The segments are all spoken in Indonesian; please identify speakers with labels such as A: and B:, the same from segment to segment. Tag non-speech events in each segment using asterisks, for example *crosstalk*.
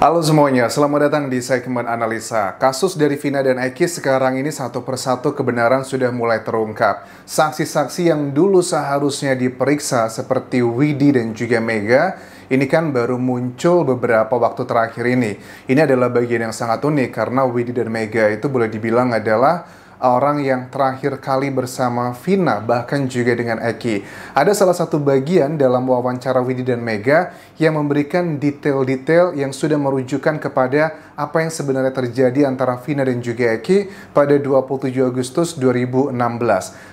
A: Halo semuanya, selamat datang di segmen analisa. Kasus dari Vina dan Eki sekarang ini satu persatu kebenaran sudah mulai terungkap. Saksi-saksi yang dulu seharusnya diperiksa seperti Widi dan juga Mega, ini kan baru muncul beberapa waktu terakhir ini. Ini adalah bagian yang sangat unik karena Widi dan Mega itu boleh dibilang adalah orang yang terakhir kali bersama Vina, bahkan juga dengan Eki. Ada salah satu bagian dalam wawancara Widi dan Mega yang memberikan detail-detail yang sudah merujukan kepada apa yang sebenarnya terjadi antara Vina dan juga Eki pada 27 Agustus 2016.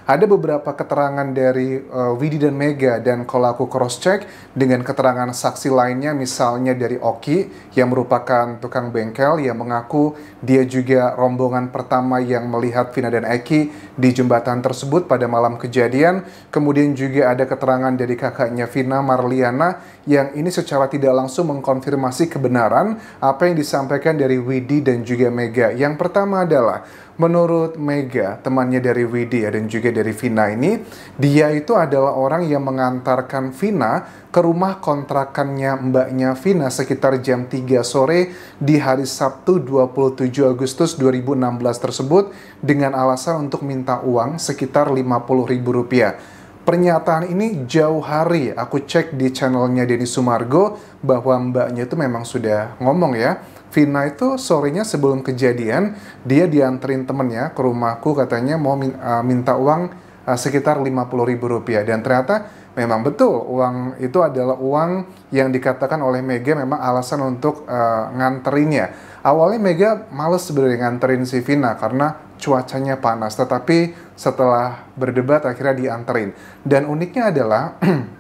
A: Ada beberapa keterangan dari uh, Widi dan Mega dan kalau aku cross-check dengan keterangan saksi lainnya misalnya dari Oki yang merupakan tukang bengkel yang mengaku dia juga rombongan pertama yang melihat Vina dan Eki di jembatan tersebut pada malam kejadian. Kemudian juga ada keterangan dari kakaknya Vina Marliana yang ini secara tidak langsung mengkonfirmasi kebenaran apa yang disampaikan dari Widi dan juga Mega. Yang pertama adalah Menurut Mega, temannya dari Widya dan juga dari Vina ini, dia itu adalah orang yang mengantarkan Vina ke rumah kontrakannya mbaknya Vina sekitar jam 3 sore di hari Sabtu 27 Agustus 2016 tersebut dengan alasan untuk minta uang sekitar rp rupiah pernyataan ini jauh hari aku cek di channelnya Denny Sumargo bahwa mbaknya itu memang sudah ngomong ya Vina itu sorenya sebelum kejadian dia dianterin temennya ke rumahku katanya mau ah, minta uang ah, sekitar lima puluh ribu rupiah dan ternyata memang betul uang itu adalah uang yang dikatakan oleh Mega memang alasan untuk uh, nganterinnya awalnya Mega males sebenarnya nganterin si Vina karena cuacanya panas tetapi setelah berdebat akhirnya dianterin dan uniknya adalah *clears throat*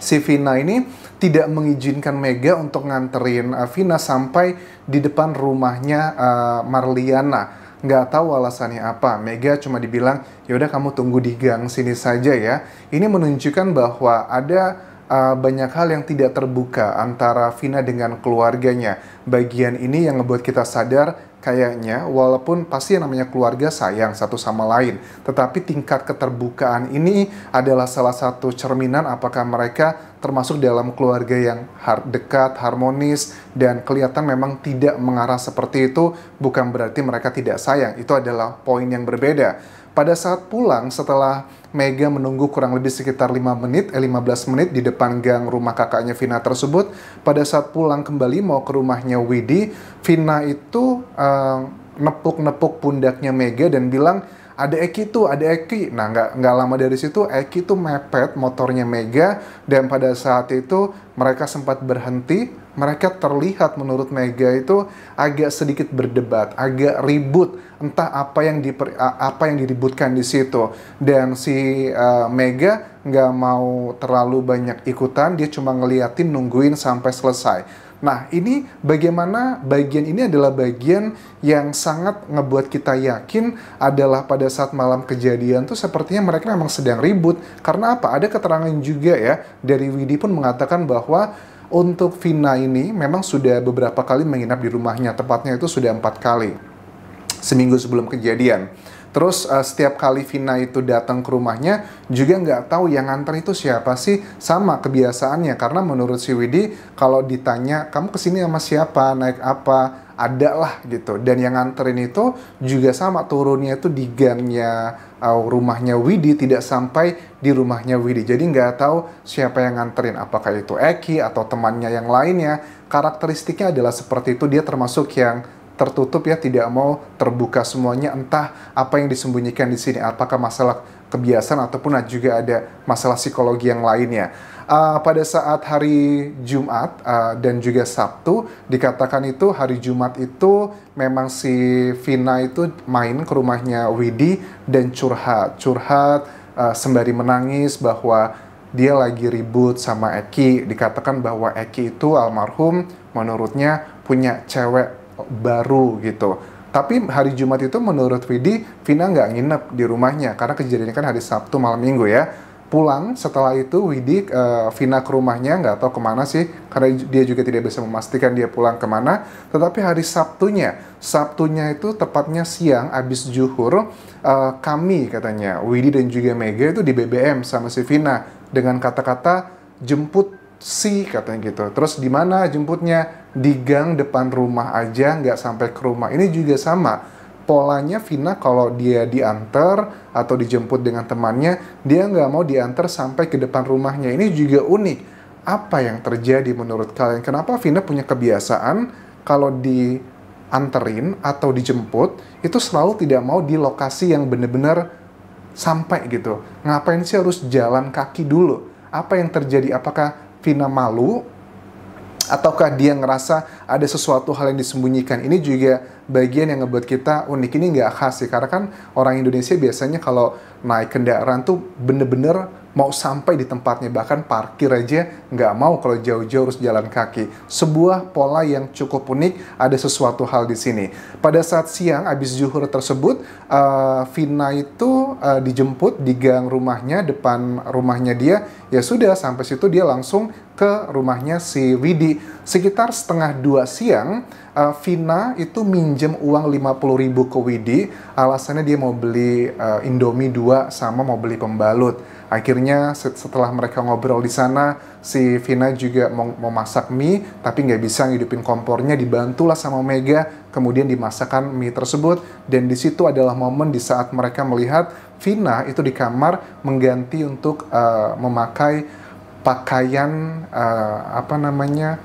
A: si Vina ini tidak mengizinkan Mega untuk nganterin uh, Vina sampai di depan rumahnya uh, Marliana. Nggak tahu alasannya apa. Mega cuma dibilang, yaudah kamu tunggu di gang sini saja ya. Ini menunjukkan bahwa ada uh, banyak hal yang tidak terbuka antara Vina dengan keluarganya. Bagian ini yang ngebuat kita sadar kayaknya walaupun pasti yang namanya keluarga sayang satu sama lain, tetapi tingkat keterbukaan ini adalah salah satu cerminan apakah mereka termasuk dalam keluarga yang har dekat, harmonis, dan kelihatan memang tidak mengarah seperti itu, bukan berarti mereka tidak sayang. Itu adalah poin yang berbeda. Pada saat pulang setelah Mega menunggu kurang lebih sekitar 5 menit, eh 15 menit di depan gang rumah kakaknya Vina tersebut. Pada saat pulang kembali mau ke rumahnya Widi, Vina itu eh, nepuk-nepuk uh, pundaknya Mega dan bilang, ada Eki tuh, ada Eki. Nah, nggak nggak lama dari situ Eki tuh mepet motornya Mega dan pada saat itu mereka sempat berhenti. Mereka terlihat menurut Mega itu agak sedikit berdebat, agak ribut. Entah apa yang diper, apa yang diributkan di situ. Dan si uh, Mega nggak mau terlalu banyak ikutan, dia cuma ngeliatin nungguin sampai selesai Nah, ini bagaimana bagian ini adalah bagian yang sangat ngebuat kita yakin adalah pada saat malam kejadian tuh sepertinya mereka memang sedang ribut. Karena apa? Ada keterangan juga ya dari Widi pun mengatakan bahwa untuk Vina ini memang sudah beberapa kali menginap di rumahnya, tepatnya itu sudah empat kali seminggu sebelum kejadian. Terus uh, setiap kali Vina itu datang ke rumahnya juga nggak tahu yang nganter itu siapa sih. Sama kebiasaannya karena menurut si Widi kalau ditanya kamu kesini sama siapa, naik apa, ada lah gitu. Dan yang nganterin itu juga sama turunnya itu di gangnya uh, rumahnya Widi tidak sampai di rumahnya Widi. Jadi nggak tahu siapa yang nganterin, apakah itu Eki atau temannya yang lainnya. Karakteristiknya adalah seperti itu, dia termasuk yang tertutup ya, tidak mau terbuka semuanya. Entah apa yang disembunyikan di sini, apakah masalah kebiasaan ataupun juga ada masalah psikologi yang lainnya. Uh, pada saat hari Jumat uh, dan juga Sabtu dikatakan itu hari Jumat itu memang si Vina itu main ke rumahnya Widi dan curhat, curhat uh, sembari menangis bahwa dia lagi ribut sama Eki. Dikatakan bahwa Eki itu almarhum menurutnya punya cewek baru gitu. Tapi hari Jumat itu menurut Widi, Vina nggak nginep di rumahnya karena kejadiannya kan hari Sabtu malam minggu ya. Pulang setelah itu Widi uh, eh, Vina ke rumahnya nggak tahu kemana sih karena dia juga tidak bisa memastikan dia pulang kemana. Tetapi hari Sabtunya, Sabtunya itu tepatnya siang abis juhur uh, eh, kami katanya Widi dan juga Mega itu di BBM sama si Vina dengan kata-kata jemput si katanya gitu. Terus di mana jemputnya? di gang depan rumah aja nggak sampai ke rumah ini juga sama polanya Vina kalau dia diantar atau dijemput dengan temannya dia nggak mau diantar sampai ke depan rumahnya ini juga unik apa yang terjadi menurut kalian kenapa Vina punya kebiasaan kalau dianterin atau dijemput itu selalu tidak mau di lokasi yang benar-benar sampai gitu ngapain sih harus jalan kaki dulu apa yang terjadi apakah Vina malu ataukah dia ngerasa ada sesuatu hal yang disembunyikan ini juga bagian yang ngebuat kita unik ini nggak khas sih karena kan orang Indonesia biasanya kalau naik kendaraan tuh bener-bener mau sampai di tempatnya bahkan parkir aja nggak mau kalau jauh-jauh harus jalan kaki sebuah pola yang cukup unik ada sesuatu hal di sini pada saat siang abis zuhur tersebut uh, Vina itu uh, dijemput di gang rumahnya depan rumahnya dia ya sudah sampai situ dia langsung ke rumahnya si Widi sekitar setengah dua siang uh, Vina itu minjem minjem uang 50.000 ribu ke Widi, alasannya dia mau beli uh, Indomie 2 sama mau beli pembalut. Akhirnya setelah mereka ngobrol di sana, si Vina juga mau, mau masak mie, tapi nggak bisa ngidupin kompornya, dibantulah sama Mega, kemudian dimasakkan mie tersebut, dan di situ adalah momen di saat mereka melihat Vina itu di kamar mengganti untuk uh, memakai pakaian uh, apa namanya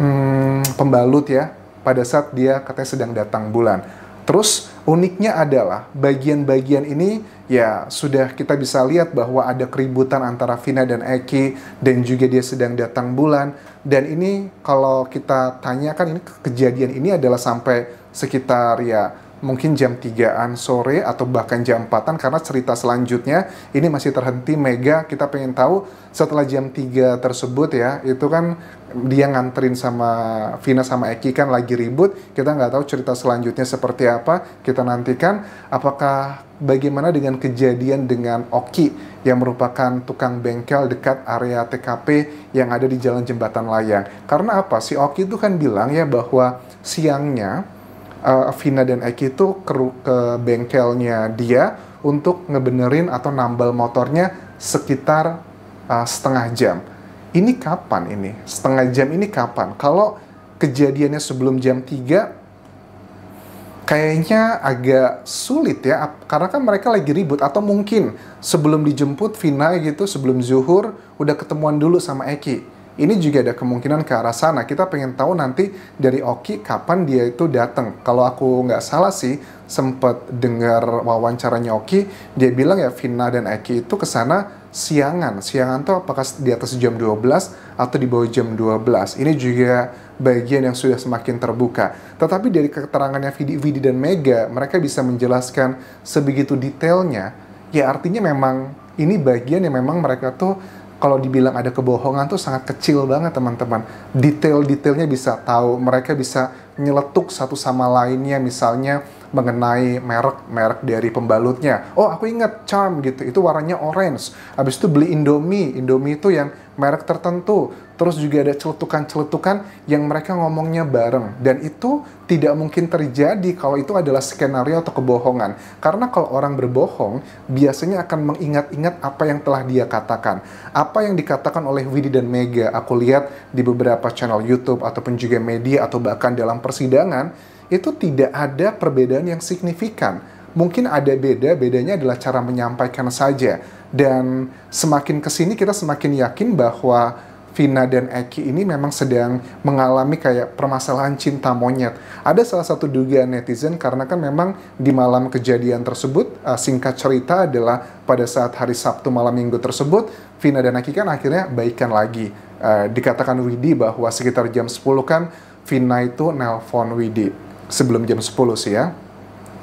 A: hmm, pembalut ya pada saat dia katanya sedang datang bulan. Terus uniknya adalah bagian-bagian ini ya sudah kita bisa lihat bahwa ada keributan antara Vina dan Eki dan juga dia sedang datang bulan dan ini kalau kita tanyakan ini kejadian ini adalah sampai sekitar ya mungkin jam 3-an sore atau bahkan jam 4-an karena cerita selanjutnya ini masih terhenti Mega kita pengen tahu setelah jam 3 tersebut ya itu kan dia nganterin sama Vina sama Eki kan lagi ribut kita nggak tahu cerita selanjutnya seperti apa kita nantikan apakah bagaimana dengan kejadian dengan Oki yang merupakan tukang bengkel dekat area TKP yang ada di Jalan Jembatan Layang karena apa si Oki itu kan bilang ya bahwa siangnya uh, Vina dan Eki itu ke, ke bengkelnya dia untuk ngebenerin atau nambal motornya sekitar uh, setengah jam. Ini kapan ini? Setengah jam ini kapan? Kalau kejadiannya sebelum jam 3 kayaknya agak sulit ya karena kan mereka lagi ribut atau mungkin sebelum dijemput Vina gitu sebelum zuhur udah ketemuan dulu sama Eki ini juga ada kemungkinan ke arah sana. Kita pengen tahu nanti dari Oki kapan dia itu datang. Kalau aku nggak salah sih, sempat dengar wawancaranya Oki, dia bilang ya Vina dan Eki itu ke sana siangan. Siangan tuh apakah di atas jam 12 atau di bawah jam 12. Ini juga bagian yang sudah semakin terbuka. Tetapi dari keterangannya Vidi, Vidi dan Mega, mereka bisa menjelaskan sebegitu detailnya, ya artinya memang ini bagian yang memang mereka tuh kalau dibilang ada kebohongan tuh sangat kecil banget teman-teman. Detail-detailnya bisa tahu, mereka bisa nyeletuk satu sama lainnya misalnya mengenai merek-merek dari pembalutnya. Oh, aku ingat Charm gitu, itu warnanya orange. Habis itu beli Indomie, Indomie itu yang merek tertentu terus juga ada celetukan-celetukan yang mereka ngomongnya bareng dan itu tidak mungkin terjadi kalau itu adalah skenario atau kebohongan karena kalau orang berbohong biasanya akan mengingat-ingat apa yang telah dia katakan apa yang dikatakan oleh Widi dan Mega aku lihat di beberapa channel YouTube ataupun juga media atau bahkan dalam persidangan itu tidak ada perbedaan yang signifikan mungkin ada beda, bedanya adalah cara menyampaikan saja. Dan semakin kesini kita semakin yakin bahwa Vina dan Eki ini memang sedang mengalami kayak permasalahan cinta monyet. Ada salah satu dugaan netizen karena kan memang di malam kejadian tersebut, uh, singkat cerita adalah pada saat hari Sabtu malam minggu tersebut, Vina dan Eki kan akhirnya baikan lagi. Uh, dikatakan Widi bahwa sekitar jam 10 kan Vina itu nelpon Widi. Sebelum jam 10 sih ya.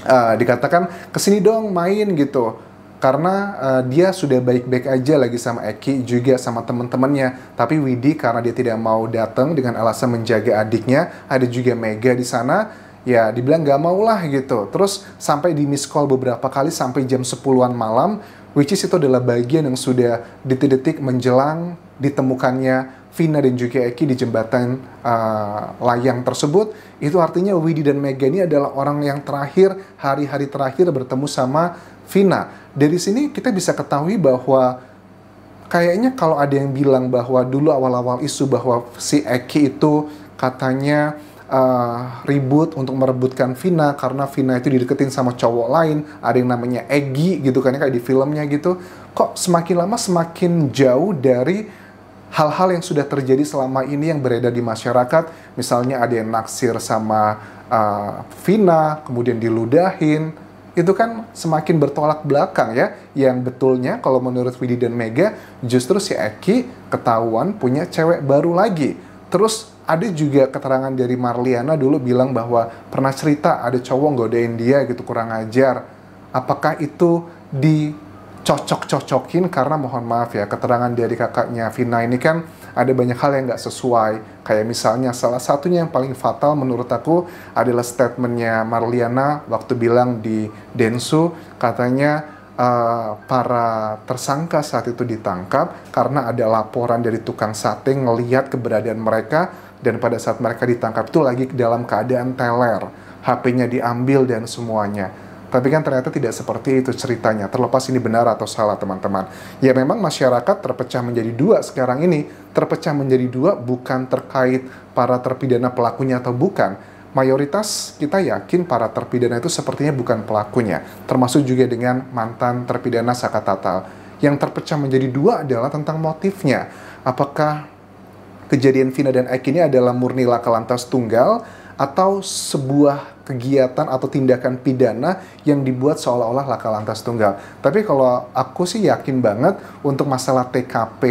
A: Uh, dikatakan, kesini dong main gitu karena uh, dia sudah baik-baik aja lagi sama Eki juga sama teman-temannya. Tapi Widi karena dia tidak mau datang dengan alasan menjaga adiknya, ada juga Mega di sana. Ya, dibilang gak mau lah gitu. Terus sampai di miss call beberapa kali sampai jam 10-an malam, which is itu adalah bagian yang sudah detik-detik menjelang ditemukannya Vina dan juga Eki di jembatan uh, layang tersebut itu artinya Widi dan Mega ini adalah orang yang terakhir hari-hari terakhir bertemu sama Vina dari sini kita bisa ketahui bahwa kayaknya kalau ada yang bilang bahwa dulu awal-awal isu bahwa si Eki itu katanya uh, ribut untuk merebutkan Vina karena Vina itu dideketin sama cowok lain ada yang namanya Egi gitu kan kayak di filmnya gitu kok semakin lama semakin jauh dari hal-hal yang sudah terjadi selama ini yang beredar di masyarakat, misalnya ada yang naksir sama uh, Vina, kemudian diludahin, itu kan semakin bertolak belakang ya. Yang betulnya kalau menurut Widi dan Mega, justru si Eki ketahuan punya cewek baru lagi. Terus ada juga keterangan dari Marliana dulu bilang bahwa pernah cerita ada cowok godain dia gitu kurang ajar. Apakah itu di cocok-cocokin karena mohon maaf ya keterangan dari kakaknya Vina ini kan ada banyak hal yang nggak sesuai kayak misalnya salah satunya yang paling fatal menurut aku adalah statementnya Marliana waktu bilang di Densu katanya uh, para tersangka saat itu ditangkap karena ada laporan dari tukang sate ngelihat keberadaan mereka dan pada saat mereka ditangkap itu lagi dalam keadaan teler HP-nya diambil dan semuanya tapi kan ternyata tidak seperti itu ceritanya. Terlepas ini benar atau salah teman-teman. Ya memang masyarakat terpecah menjadi dua sekarang ini. Terpecah menjadi dua bukan terkait para terpidana pelakunya atau bukan. Mayoritas kita yakin para terpidana itu sepertinya bukan pelakunya. Termasuk juga dengan mantan terpidana Saka Tatal. Yang terpecah menjadi dua adalah tentang motifnya. Apakah kejadian Vina dan Eki ini adalah murni laka lantas tunggal atau sebuah kegiatan atau tindakan pidana yang dibuat seolah-olah laka lantas tunggal. Tapi kalau aku sih yakin banget untuk masalah TKP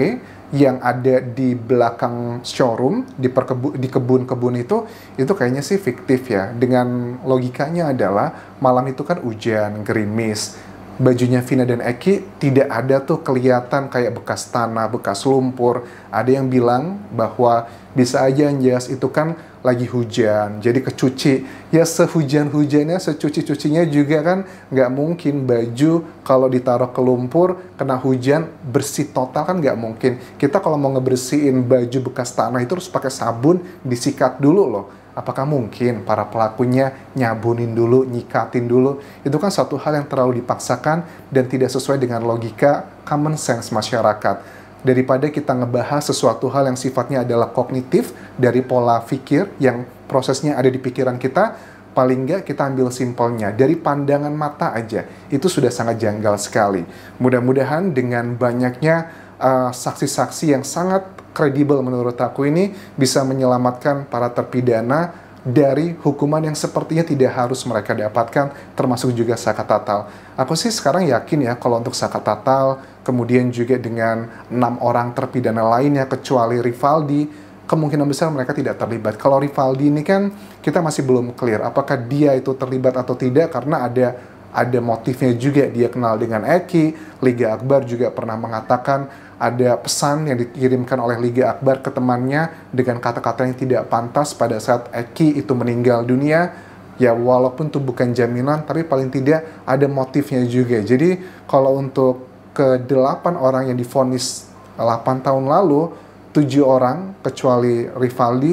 A: yang ada di belakang showroom di perkebu di kebun-kebun itu itu kayaknya sih fiktif ya dengan logikanya adalah malam itu kan hujan gerimis bajunya Vina dan Eki tidak ada tuh kelihatan kayak bekas tanah, bekas lumpur. Ada yang bilang bahwa bisa aja Anjas itu kan lagi hujan, jadi kecuci. Ya sehujan-hujannya, secuci-cucinya juga kan nggak mungkin baju kalau ditaruh ke lumpur, kena hujan, bersih total kan nggak mungkin. Kita kalau mau ngebersihin baju bekas tanah itu harus pakai sabun, disikat dulu loh Apakah mungkin para pelakunya nyabunin dulu, nyikatin dulu? Itu kan suatu hal yang terlalu dipaksakan dan tidak sesuai dengan logika common sense masyarakat. Daripada kita ngebahas sesuatu hal yang sifatnya adalah kognitif dari pola pikir yang prosesnya ada di pikiran kita, paling nggak kita ambil simpelnya dari pandangan mata aja itu sudah sangat janggal sekali mudah-mudahan dengan banyaknya eh, saksi-saksi uh, saksi -saksi yang sangat kredibel menurut aku ini bisa menyelamatkan para terpidana dari hukuman yang sepertinya tidak harus mereka dapatkan, termasuk juga zakat tatal. Aku sih sekarang yakin ya kalau untuk zakat tatal, kemudian juga dengan enam orang terpidana lainnya kecuali Rivaldi, kemungkinan besar mereka tidak terlibat. Kalau Rivaldi ini kan kita masih belum clear apakah dia itu terlibat atau tidak karena ada ada motifnya juga dia kenal dengan Eki, Liga Akbar juga pernah mengatakan ada pesan yang dikirimkan oleh Liga Akbar ke temannya dengan kata-kata yang tidak pantas pada saat Eki itu meninggal dunia. Ya walaupun itu bukan jaminan, tapi paling tidak ada motifnya juga. Jadi kalau untuk ke delapan orang yang difonis 8 tahun lalu, tujuh orang kecuali Rivaldi,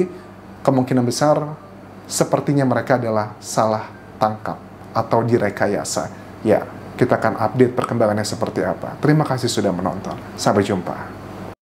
A: kemungkinan besar sepertinya mereka adalah salah tangkap atau direkayasa. Ya, kita akan update perkembangannya seperti apa. Terima kasih sudah menonton. Sampai jumpa.